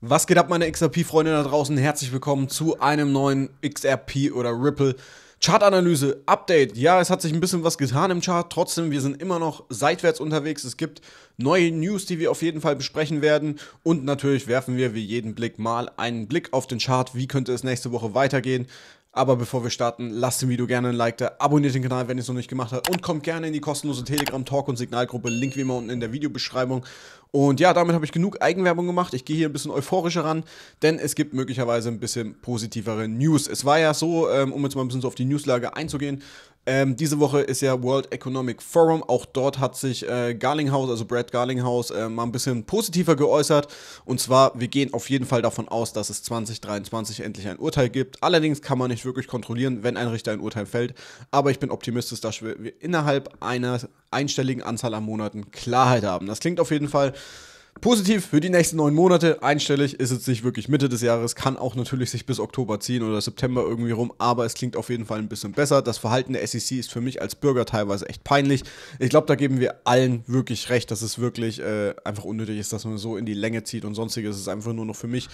Was geht ab, meine XRP-Freunde da draußen? Herzlich willkommen zu einem neuen XRP oder Ripple Chartanalyse Update. Ja, es hat sich ein bisschen was getan im Chart. Trotzdem, wir sind immer noch seitwärts unterwegs. Es gibt neue News, die wir auf jeden Fall besprechen werden. Und natürlich werfen wir wie jeden Blick mal einen Blick auf den Chart. Wie könnte es nächste Woche weitergehen? Aber bevor wir starten, lasst dem Video gerne ein Like da, abonniert den Kanal, wenn ihr es noch nicht gemacht habt und kommt gerne in die kostenlose Telegram-Talk- und Signalgruppe, Link wie immer unten in der Videobeschreibung. Und ja, damit habe ich genug Eigenwerbung gemacht. Ich gehe hier ein bisschen euphorischer ran, denn es gibt möglicherweise ein bisschen positivere News. Es war ja so, ähm, um jetzt mal ein bisschen so auf die Newslage einzugehen, ähm, diese Woche ist ja World Economic Forum. Auch dort hat sich äh, Garlinghouse, also Brad Garlinghouse, äh, mal ein bisschen positiver geäußert. Und zwar, wir gehen auf jeden Fall davon aus, dass es 2023 endlich ein Urteil gibt. Allerdings kann man nicht wirklich kontrollieren, wenn ein Richter ein Urteil fällt. Aber ich bin optimistisch, dass wir, wir innerhalb einer einstelligen Anzahl an Monaten Klarheit haben. Das klingt auf jeden Fall positiv für die nächsten neun Monate. Einstellig ist jetzt nicht wirklich Mitte des Jahres, kann auch natürlich sich bis Oktober ziehen oder September irgendwie rum, aber es klingt auf jeden Fall ein bisschen besser. Das Verhalten der SEC ist für mich als Bürger teilweise echt peinlich. Ich glaube, da geben wir allen wirklich recht, dass es wirklich äh, einfach unnötig ist, dass man so in die Länge zieht und sonstiges. Es ist einfach nur noch für mich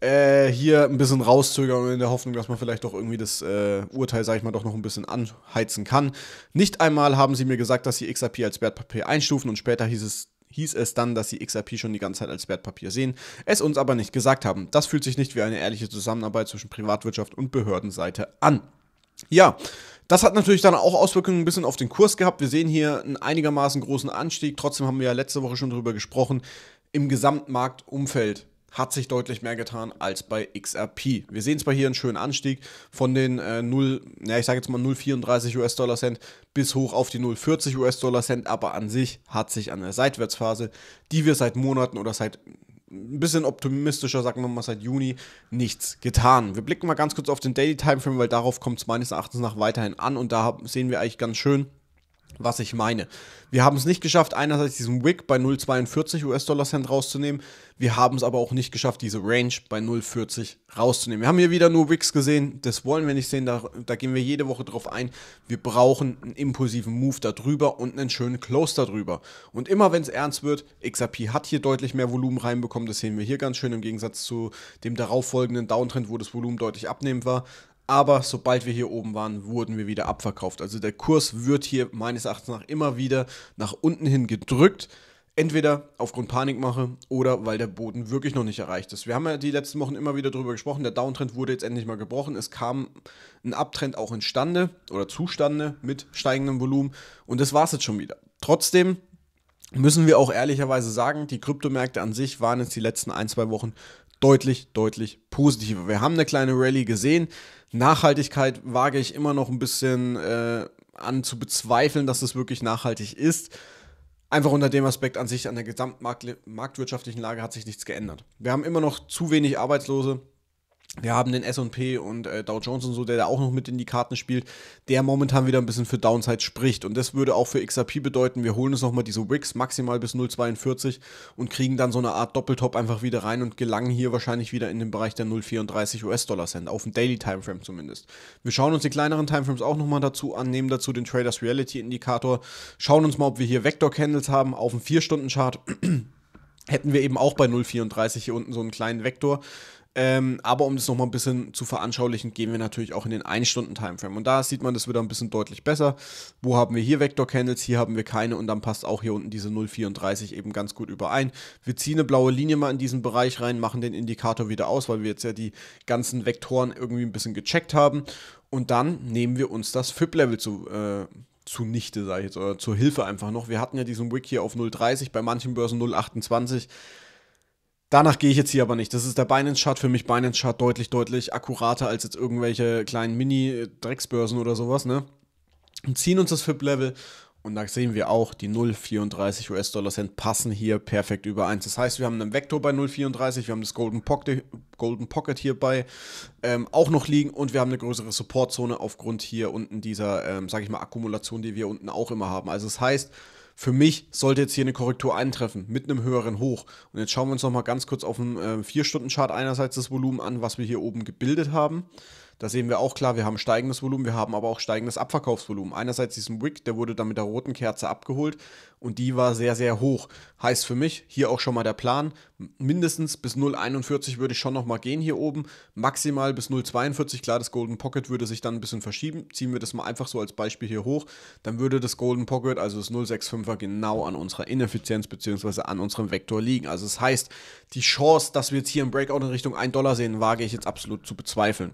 äh, hier ein bisschen rauszögern und in der Hoffnung, dass man vielleicht doch irgendwie das äh, Urteil, sag ich mal, doch noch ein bisschen anheizen kann. Nicht einmal haben sie mir gesagt, dass sie XRP als Wertpapier einstufen und später hieß es hieß es dann, dass sie XRP schon die ganze Zeit als Wertpapier sehen, es uns aber nicht gesagt haben. Das fühlt sich nicht wie eine ehrliche Zusammenarbeit zwischen Privatwirtschaft und Behördenseite an. Ja, das hat natürlich dann auch Auswirkungen ein bisschen auf den Kurs gehabt. Wir sehen hier einen einigermaßen großen Anstieg. Trotzdem haben wir ja letzte Woche schon darüber gesprochen. Im Gesamtmarktumfeld hat sich deutlich mehr getan als bei XRP. Wir sehen zwar hier einen schönen Anstieg von den äh, 0, ja, ich sage jetzt mal 0,34 US-Dollar Cent bis hoch auf die 0,40 US-Dollar Cent, aber an sich hat sich an der Seitwärtsphase, die wir seit Monaten oder seit ein bisschen optimistischer, sagen wir mal, seit Juni nichts getan. Wir blicken mal ganz kurz auf den Daily Timeframe, weil darauf kommt es meines Erachtens nach weiterhin an und da sehen wir eigentlich ganz schön, was ich meine. Wir haben es nicht geschafft, einerseits diesen Wick bei 0,42 US-Dollar Cent rauszunehmen. Wir haben es aber auch nicht geschafft, diese Range bei 0,40 rauszunehmen. Wir haben hier wieder nur Wicks gesehen. Das wollen wir nicht sehen. Da, da gehen wir jede Woche drauf ein. Wir brauchen einen impulsiven Move darüber und einen schönen Close darüber. Und immer wenn es ernst wird, XRP hat hier deutlich mehr Volumen reinbekommen. Das sehen wir hier ganz schön im Gegensatz zu dem darauffolgenden Downtrend, wo das Volumen deutlich abnehmend war. Aber sobald wir hier oben waren, wurden wir wieder abverkauft. Also der Kurs wird hier meines Erachtens nach immer wieder nach unten hin gedrückt. Entweder aufgrund Panikmache oder weil der Boden wirklich noch nicht erreicht ist. Wir haben ja die letzten Wochen immer wieder darüber gesprochen. Der Downtrend wurde jetzt endlich mal gebrochen. Es kam ein Abtrend auch instande oder zustande mit steigendem Volumen. Und das war es jetzt schon wieder. Trotzdem müssen wir auch ehrlicherweise sagen, die Kryptomärkte an sich waren jetzt die letzten ein, zwei Wochen deutlich, deutlich Positive. Wir haben eine kleine Rallye gesehen. Nachhaltigkeit wage ich immer noch ein bisschen äh, an zu bezweifeln, dass es wirklich nachhaltig ist. Einfach unter dem Aspekt an sich, an der gesamtmarktwirtschaftlichen Lage hat sich nichts geändert. Wir haben immer noch zu wenig Arbeitslose, wir haben den SP und äh, Dow Jones und so, der da auch noch mit in die Karten spielt, der momentan wieder ein bisschen für Downside spricht. Und das würde auch für XRP bedeuten, wir holen uns nochmal diese Wicks maximal bis 0,42 und kriegen dann so eine Art Doppeltop einfach wieder rein und gelangen hier wahrscheinlich wieder in den Bereich der 0,34 US-Dollar-Cent, auf dem Daily Timeframe zumindest. Wir schauen uns die kleineren Timeframes auch nochmal dazu an, nehmen dazu den Traders Reality Indikator, schauen uns mal, ob wir hier Vector-Candles haben auf dem 4-Stunden-Chart. hätten wir eben auch bei 0,34 hier unten so einen kleinen Vektor. Ähm, aber um das nochmal ein bisschen zu veranschaulichen, gehen wir natürlich auch in den 1-Stunden-Timeframe. Und da sieht man das wieder ein bisschen deutlich besser. Wo haben wir hier Vector-Candles? Hier haben wir keine und dann passt auch hier unten diese 0,34 eben ganz gut überein. Wir ziehen eine blaue Linie mal in diesen Bereich rein, machen den Indikator wieder aus, weil wir jetzt ja die ganzen Vektoren irgendwie ein bisschen gecheckt haben. Und dann nehmen wir uns das FIP-Level zu, äh, zunichte, sage ich jetzt, oder zur Hilfe einfach noch. Wir hatten ja diesen Wick hier auf 0,30, bei manchen Börsen 0,28. Danach gehe ich jetzt hier aber nicht. Das ist der Binance-Chart für mich. Binance-Chart deutlich, deutlich akkurater als jetzt irgendwelche kleinen Mini-Drecksbörsen oder sowas, ne? Und ziehen uns das FIP-Level und da sehen wir auch, die 0,34 US-Dollar-Cent passen hier perfekt überein. Das heißt, wir haben einen Vektor bei 0,34, wir haben das Golden Pocket, Golden Pocket hierbei ähm, auch noch liegen und wir haben eine größere Supportzone aufgrund hier unten dieser, ähm, sage ich mal, Akkumulation, die wir unten auch immer haben. Also das heißt, für mich sollte jetzt hier eine Korrektur eintreffen mit einem höheren Hoch. Und jetzt schauen wir uns nochmal ganz kurz auf dem 4-Stunden-Chart äh, einerseits das Volumen an, was wir hier oben gebildet haben. Da sehen wir auch klar, wir haben steigendes Volumen, wir haben aber auch steigendes Abverkaufsvolumen. Einerseits diesen Wick, der wurde dann mit der roten Kerze abgeholt und die war sehr, sehr hoch. Heißt für mich, hier auch schon mal der Plan, mindestens bis 0,41 würde ich schon nochmal gehen hier oben, maximal bis 0,42, klar, das Golden Pocket würde sich dann ein bisschen verschieben. Ziehen wir das mal einfach so als Beispiel hier hoch, dann würde das Golden Pocket, also das 0,65er, genau an unserer Ineffizienz bzw. an unserem Vektor liegen. Also das heißt, die Chance, dass wir jetzt hier im Breakout in Richtung 1 Dollar sehen, wage ich jetzt absolut zu bezweifeln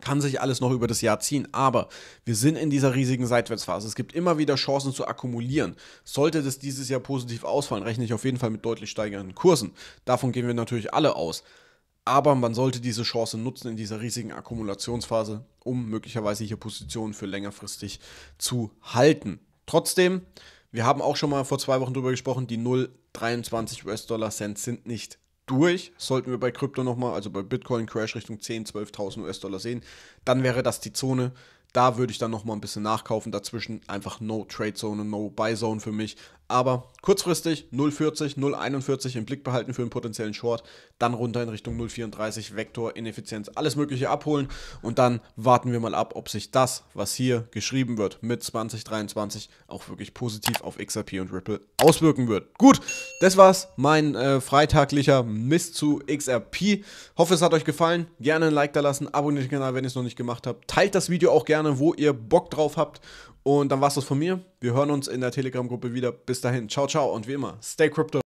kann sich alles noch über das Jahr ziehen, aber wir sind in dieser riesigen Seitwärtsphase. Es gibt immer wieder Chancen zu akkumulieren. Sollte das dieses Jahr positiv ausfallen, rechne ich auf jeden Fall mit deutlich steigenden Kursen. Davon gehen wir natürlich alle aus. Aber man sollte diese Chance nutzen in dieser riesigen Akkumulationsphase, um möglicherweise hier Positionen für längerfristig zu halten. Trotzdem, wir haben auch schon mal vor zwei Wochen darüber gesprochen, die 0,23 US-Dollar-Cent sind nicht durch, sollten wir bei Krypto nochmal, also bei Bitcoin Crash Richtung 10, 12.000 US-Dollar sehen, dann wäre das die Zone. Da würde ich dann nochmal ein bisschen nachkaufen. Dazwischen einfach No Trade Zone, No Buy Zone für mich aber kurzfristig 0,40, 0,41 im Blick behalten für einen potenziellen Short, dann runter in Richtung 0,34, Vektor, Ineffizienz, alles Mögliche abholen und dann warten wir mal ab, ob sich das, was hier geschrieben wird mit 2023, auch wirklich positiv auf XRP und Ripple auswirken wird. Gut, das war's, mein äh, freitaglicher Mist zu XRP. Hoffe, es hat euch gefallen. Gerne ein Like da lassen, abonniert den Kanal, wenn ihr es noch nicht gemacht habt. Teilt das Video auch gerne, wo ihr Bock drauf habt und dann war es das von mir. Wir hören uns in der Telegram-Gruppe wieder. Bis dahin. Ciao, ciao und wie immer, stay crypto.